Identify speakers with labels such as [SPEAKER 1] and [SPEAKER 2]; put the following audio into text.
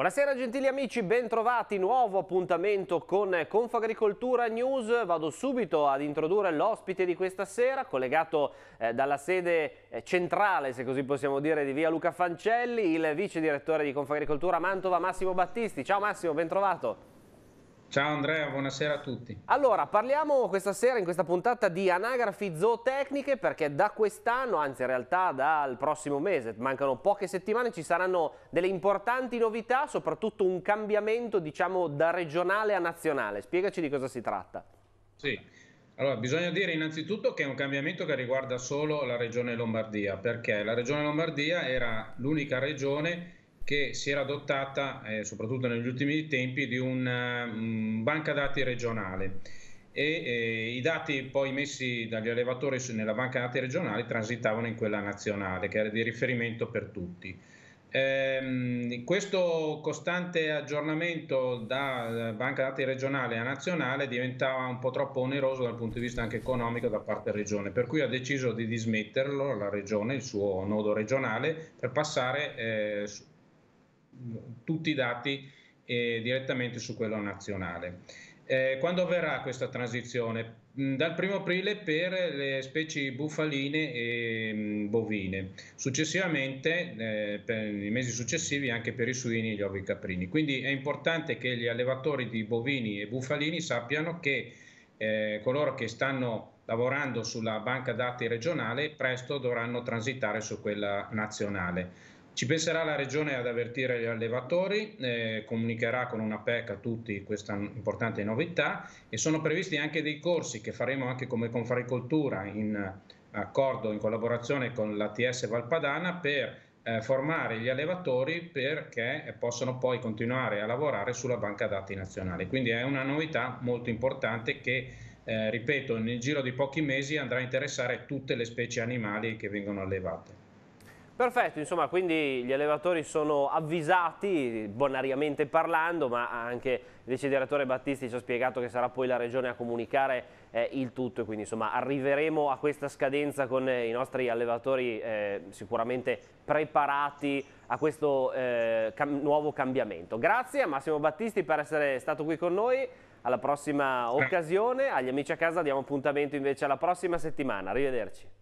[SPEAKER 1] Buonasera gentili amici, bentrovati, nuovo appuntamento con Confagricoltura News. Vado subito ad introdurre l'ospite di questa sera, collegato eh, dalla sede eh, centrale, se così possiamo dire, di via Luca Fancelli, il vice direttore di Confagricoltura Mantova, Massimo Battisti. Ciao Massimo, bentrovato.
[SPEAKER 2] Ciao Andrea, buonasera a tutti.
[SPEAKER 1] Allora, parliamo questa sera in questa puntata di anagrafi zootecniche perché da quest'anno, anzi in realtà dal prossimo mese, mancano poche settimane, ci saranno delle importanti novità, soprattutto un cambiamento diciamo da regionale a nazionale. Spiegaci di cosa si tratta.
[SPEAKER 2] Sì, allora bisogna dire innanzitutto che è un cambiamento che riguarda solo la regione Lombardia perché la regione Lombardia era l'unica regione che si era adottata eh, soprattutto negli ultimi tempi di una mh, eh, banca dati regionale e eh, i dati poi messi dagli allevatori nella banca dati regionale transitavano in quella nazionale che era di riferimento per tutti. Eh, questo costante aggiornamento da eh, banca dati regionale a nazionale diventava un po' troppo oneroso dal punto di vista anche economico da parte della regione, per cui ha deciso di dismetterlo la regione, il suo nodo regionale, per passare eh, tutti i dati eh, direttamente su quello nazionale. Eh, quando avverrà questa transizione? Mm, dal 1 aprile per le specie bufaline e mm, bovine, successivamente, eh, per i mesi successivi, anche per i suini e gli ovi caprini. Quindi è importante che gli allevatori di bovini e bufalini sappiano che eh, coloro che stanno lavorando sulla banca dati regionale presto dovranno transitare su quella nazionale. Ci penserà la Regione ad avvertire gli allevatori, eh, comunicherà con una PEC a tutti questa importante novità e sono previsti anche dei corsi che faremo anche come Confaricoltura in accordo, in collaborazione con l'ATS Valpadana per eh, formare gli allevatori perché possano poi continuare a lavorare sulla banca dati nazionale. Quindi è una novità molto importante che, eh, ripeto, nel giro di pochi mesi andrà a interessare tutte le specie animali che vengono allevate.
[SPEAKER 1] Perfetto, insomma, quindi gli allevatori sono avvisati, bonariamente parlando, ma anche il vice direttore Battisti ci ha spiegato che sarà poi la regione a comunicare eh, il tutto e quindi insomma arriveremo a questa scadenza con eh, i nostri allevatori eh, sicuramente preparati a questo eh, cam nuovo cambiamento. Grazie a Massimo Battisti per essere stato qui con noi, alla prossima occasione, agli amici a casa diamo appuntamento invece alla prossima settimana, arrivederci.